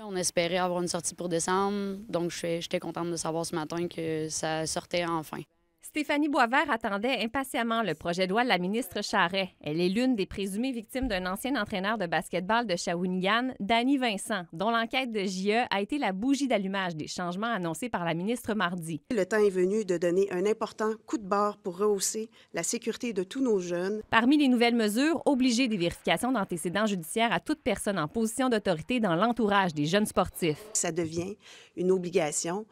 On espérait avoir une sortie pour décembre, donc j'étais contente de savoir ce matin que ça sortait enfin. Stéphanie Boisvert attendait impatiemment le projet de loi de la ministre Charret. Elle est l'une des présumées victimes d'un ancien entraîneur de basketball de Shawinigan, Danny Vincent, dont l'enquête de JE a été la bougie d'allumage des changements annoncés par la ministre mardi. Le temps est venu de donner un important coup de barre pour rehausser la sécurité de tous nos jeunes. Parmi les nouvelles mesures, obliger des vérifications d'antécédents judiciaires à toute personne en position d'autorité dans l'entourage des jeunes sportifs. Ça devient une obligation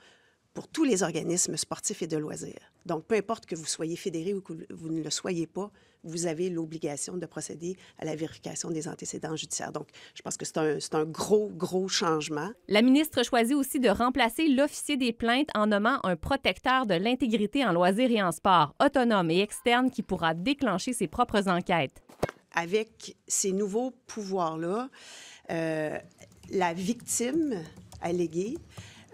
pour tous les organismes sportifs et de loisirs. Donc, peu importe que vous soyez fédéré ou que vous ne le soyez pas, vous avez l'obligation de procéder à la vérification des antécédents judiciaires. Donc, je pense que c'est un, gros, gros changement. La ministre choisit aussi de remplacer l'officier des plaintes en nommant un protecteur de l'intégrité en loisirs et en sport, autonome et externe, qui pourra déclencher ses propres enquêtes. Avec ces nouveaux pouvoirs-là, euh, la victime alléguée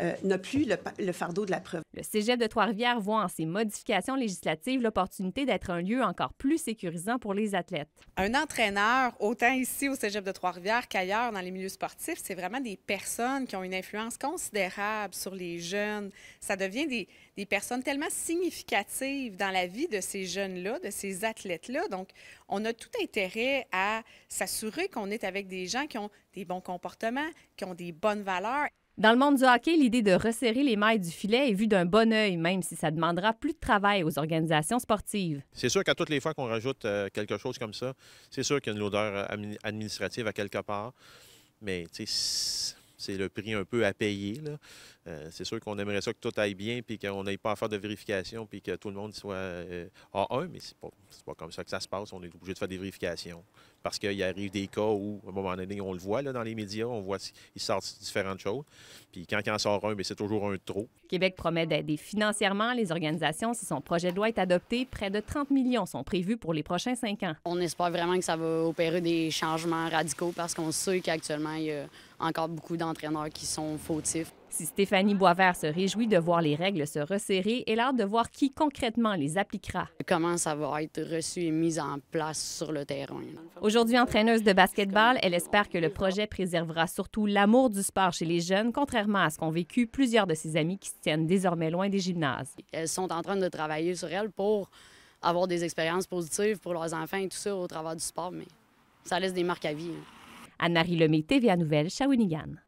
euh, n'a plus le, fardeau de la preuve. Le cégep de Trois-Rivières voit en ces modifications législatives l'opportunité d'être un lieu encore plus sécurisant pour les athlètes. Un entraîneur, autant ici au cégep de Trois-Rivières qu'ailleurs dans les milieux sportifs, c'est vraiment des personnes qui ont une influence considérable sur les jeunes. Ça devient des, des personnes tellement significatives dans la vie de ces jeunes-là, de ces athlètes-là. Donc, on a tout intérêt à s'assurer qu'on est avec des gens qui ont des bons comportements, qui ont des bonnes valeurs. Dans le monde du hockey, l'idée de resserrer les mailles du filet est vue d'un bon oeil, même si ça demandera plus de travail aux organisations sportives. C'est sûr qu'à toutes les fois qu'on rajoute euh, quelque chose comme ça, c'est sûr qu'il y a une lourdeur euh, administrative à quelque part. Mais c'est le prix un peu à payer. Là. Euh, c'est sûr qu'on aimerait ça que tout aille bien, puis qu'on n'ait pas à faire de vérification, puis que tout le monde soit euh, à un, mais c'est pas, comme ça que ça se passe. On est obligé de faire des vérifications. Parce qu'il arrive des cas où, à un moment donné, on le voit dans les médias, on voit qu'ils sortent différentes choses. Puis quand il en sort un, c'est toujours un trop. Québec promet d'aider financièrement les organisations si son projet de loi est adopté. Près de 30 millions sont prévus pour les prochains cinq ans. On espère vraiment que ça va opérer des changements radicaux parce qu'on sait qu'actuellement, il y a encore beaucoup d'entraîneurs qui sont fautifs. Si Stéphanie Boisvert se réjouit de voir les règles se resserrer, elle a de voir qui concrètement les appliquera. Comment ça va être reçu et mis en place sur le terrain. Aujourd'hui entraîneuse de basketball, elle espère que le projet préservera surtout l'amour du sport chez les jeunes, contrairement à ce qu'ont vécu plusieurs de ses amis qui se tiennent désormais loin des gymnases. Elles sont en train de travailler sur elles pour avoir des expériences positives pour leurs enfants et tout ça au travers du sport, mais ça laisse des marques à vie. Hein. Anne-Marie Lemay, TVA Nouvelle, Shawinigan.